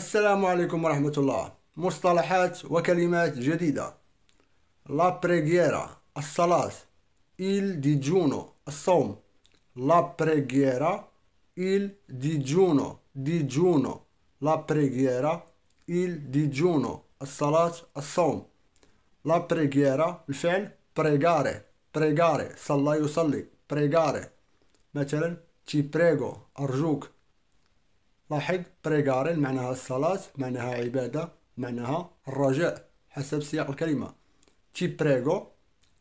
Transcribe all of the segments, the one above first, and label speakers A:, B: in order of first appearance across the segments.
A: السلام عليكم ورحمة الله مصطلحات وكلمات جديدة لا بريغيرا الصلاة إل دي جونو الصوم لا بريغيرا إل دي جونو دي جونو لا بريغيرا إل دي جونو الصلاة الصوم لا بريغيرا الفعل بريغاري بريغاري صلى يصلي بريغاري مثلا تي بريغو أرجوك لاحظ بريغارين معناها الصلاة معناها عبادة معناها الرجاء حسب سياق الكلمة تي بريغو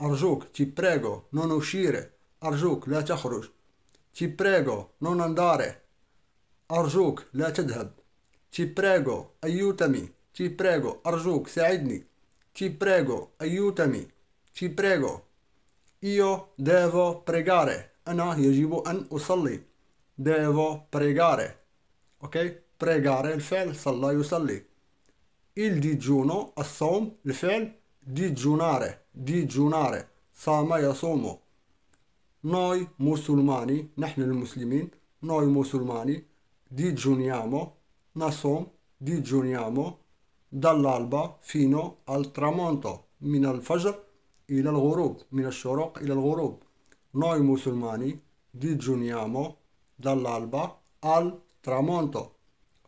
A: أرجوك تي بريغو نونو شيري أرجوك لا تخرج تي بريغو نون انداري أرجوك لا تذهب تي بريغو أيوتمي تي بريغو أرجوك ساعدني تي بريغو أيوتمي تي بريغو إيو ديفو بريغاري أنا يجب أن أصلي ديفو بريغاري ok pregare الفعل صلى يصلي il digiuno il fel digiunare digiunare صام يصوم noi musulmani نحن muslimin, noi musulmani digiuniamo nasom digiuniamo dall'alba fino al tramonto min al fajr ila al ghurub min al shuruq ila al ghurub noi musulmani digiuniamo dall'alba al tramonto tramonto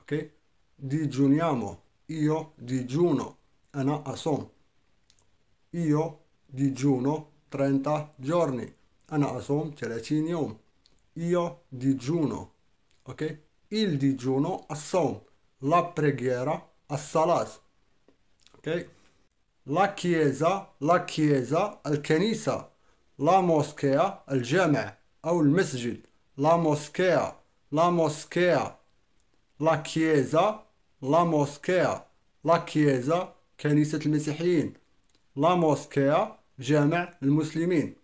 A: ok digiuniamo io digiuno eh a asom io digiuno 30 giorni eh a asom celecinium io digiuno ok il digiuno a asom la preghiera a salas ok la chiesa la chiesa al kenisa la moschea al jama' o il masjid la moschea la moschea, la chiesa, la moschea, la chiesa, كنيسة المسيحيين لا موسكيا جامع المسلمين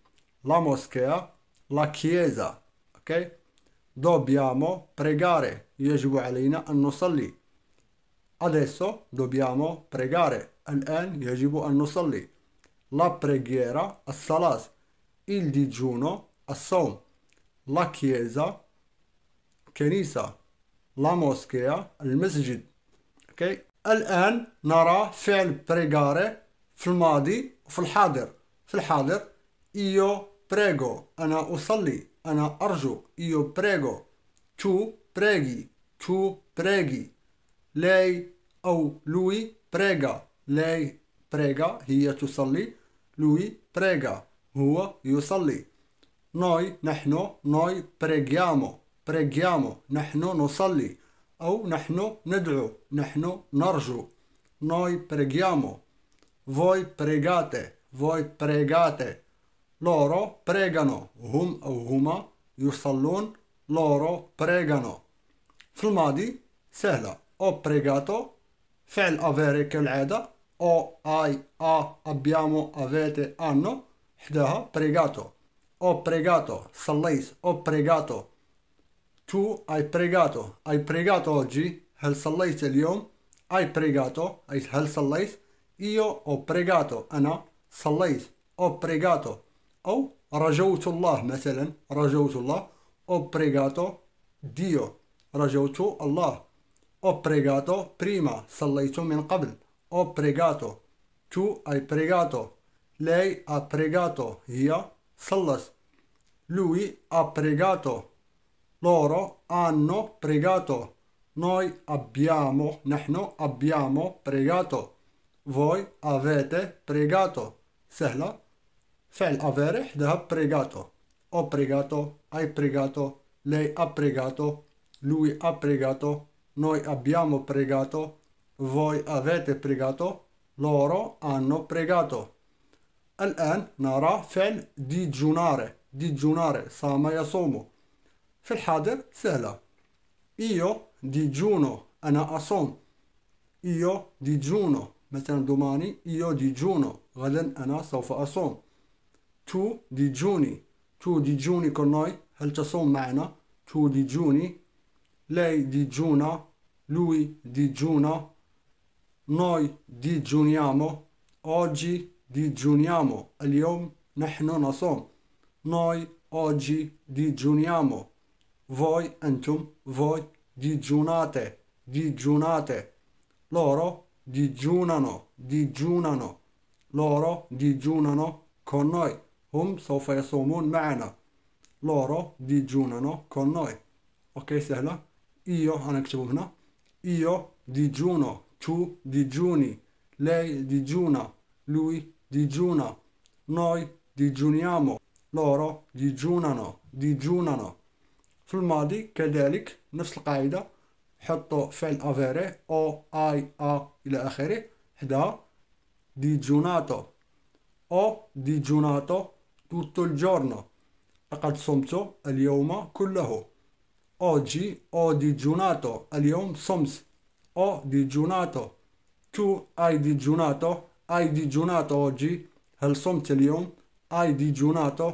A: la moschea, la chiesa, ok? Dobbiamo pregare, يجب علينا أن نصلي. Adesso dobbiamo pregare, الآن يجب أن نصلي. La preghiera, الصلاة. Il digiuno, الصوم. La chiesa, كنيسة لا موسكية المسجد اوكي الآن نرى فعل بريغاري في الماضي وفي الحاضر في الحاضر إيو بريغو أنا أصلي أنا أرجو إيو بريغو تو بريغي تو بريغي لاي أو لوي بريغا لاي بريغا هي تصلي لوي بريغا هو يصلي نوي نحن نوي بريغيامو preghiamo, nahnu nusalli, o nahnu ned'u, nahnu narju. Noi preghiamo, voi pregate, voi pregate. Loro pregano, hum o huma yusallun, loro pregano. في الماضي سهلة ho pregato فعل avere كالعادة o ai, a abbiamo avete hanno حداها pregato ho pregato صليت ho pregato Tu hai pregato. Hai pregato oggi. هل صليت اليوم؟ Hai pregato. هل صليت؟ Io ho pregato. أنا صليت. Ho pregato. أو رجوت الله مثلا. رجوت الله. Ho pregato Dio. رجوت الله. Ho pregato prima. صليت من قبل. Ho pregato. Tu hai pregato. Lei ha pregato. هي صلت. Lui ha pregato. loro hanno pregato, noi abbiamo, nahnu abbiamo pregato, voi avete pregato. Sehla, fel avere, dehab pregato. Ho pregato, hai pregato, lei ha pregato, lui ha pregato, noi abbiamo pregato, voi avete pregato, loro hanno pregato. الآن نرى فعل digiunare digiunare sama يصوم في الحاضر سهلة إيو دي جونو أنا أصوم إيو دي جونو مثلا دوماني إيو دي جونو غدا أنا سوف أصوم تو دي جوني تو دي جوني كورناي هل تصوم معنا تو دي جوني لاي دي جونا لوي دي جونا نوي دي جونيامو أوجي دي جونيامو اليوم نحن نصوم نوي أوجي دي جونيامو voi entum voi digiunate, digiunate, loro digiunano, digiunano, loro digiunano con noi, hum sofa yasumun ma'ana, loro digiunano con noi. Ok سهلة io هنكتبه io digiuno tu digiuni lei digiuna lui digiuna noi digiuniamo loro digiunano digiunano في الماضي كذلك نفس القاعدة حطوا فعل افيري او اي ا الى اخره حدا دي جوناتو او دي جوناتو tutto il لقد صمت اليوم كله او دي جوناتو اليوم صمت دي اي دي جوناتو اي دي جوناتو او oggi هل صمت اليوم اي دي جوناتو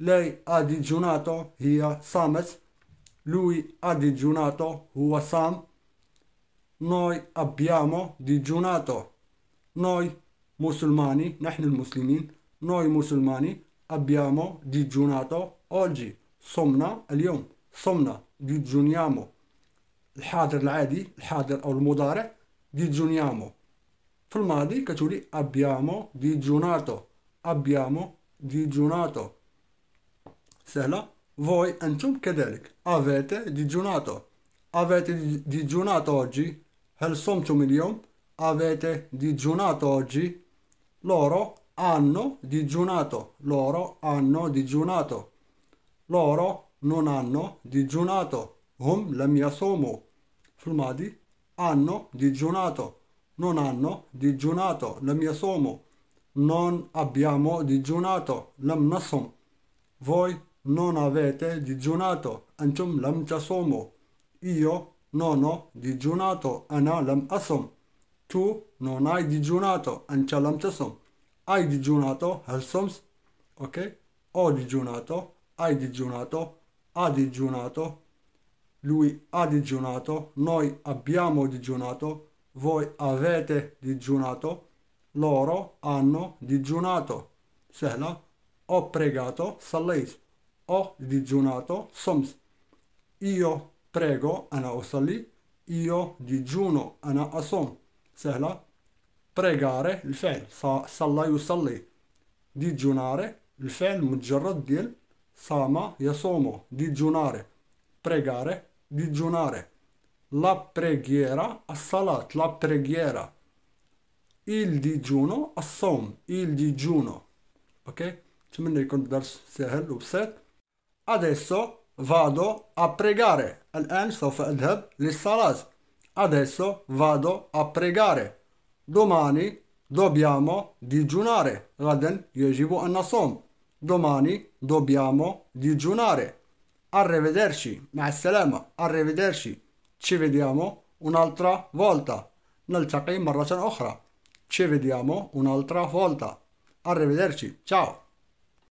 A: Lei ha digiunato, hia samet. Lui ha digiunato, huwa sam. Noi abbiamo digiunato. Noi musulmani, nahnu muslimin, noi musulmani abbiamo digiunato oggi. Somna al-yom. Somna, digiuniamo. الحاضر il-hadr al المضارع digiuniamo في الماضي كتولي abbiamo digiunato abbiamo digiunato Sehla. Voi antum kederek. Avete digiunato. Avete digiunato oggi? Hel somtum il Avete digiunato oggi? Loro hanno digiunato. Loro hanno digiunato. Loro non hanno digiunato. Hum mia somu. Filmadi hanno digiunato. Non hanno digiunato. La mia somu. Non abbiamo digiunato. Lam nasom. Voi non avete digiunato, antum lam tasumu. Io non ho digiunato, ana lam asum. Tu non hai digiunato, anta lam Hai digiunato, hal Ok? Ho digiunato, hai digiunato, ha digiunato, lui ha digiunato, noi abbiamo digiunato, voi avete digiunato, loro hanno digiunato. Sehla, ho pregato, sallais ho digiunato soms. Io prego, ana usalli, io digiuno, ana asom. Sehla, pregare, il fi'l, salla yusalli. Digiunare, il fi'l mujarrad dil, sama yasomo, digiunare. Pregare, digiunare. La preghiera, as-salat, la preghiera. Il digiuno, assom, il digiuno. Ok? Ci نتمنى يكون الدرس سهل وبسيط Adesso vado a pregare. الآن سوف أذهب للصلاة. Adesso vado a pregare. Domani dobbiamo digiunare. غدا يجب أن نصوم. Domani dobbiamo digiunare. Arrivederci. مع السلامة. Arrivederci. Ci vediamo un'altra volta. نلتقي مرة أخرى. Ci vediamo un'altra volta. Arrivederci. Ciao.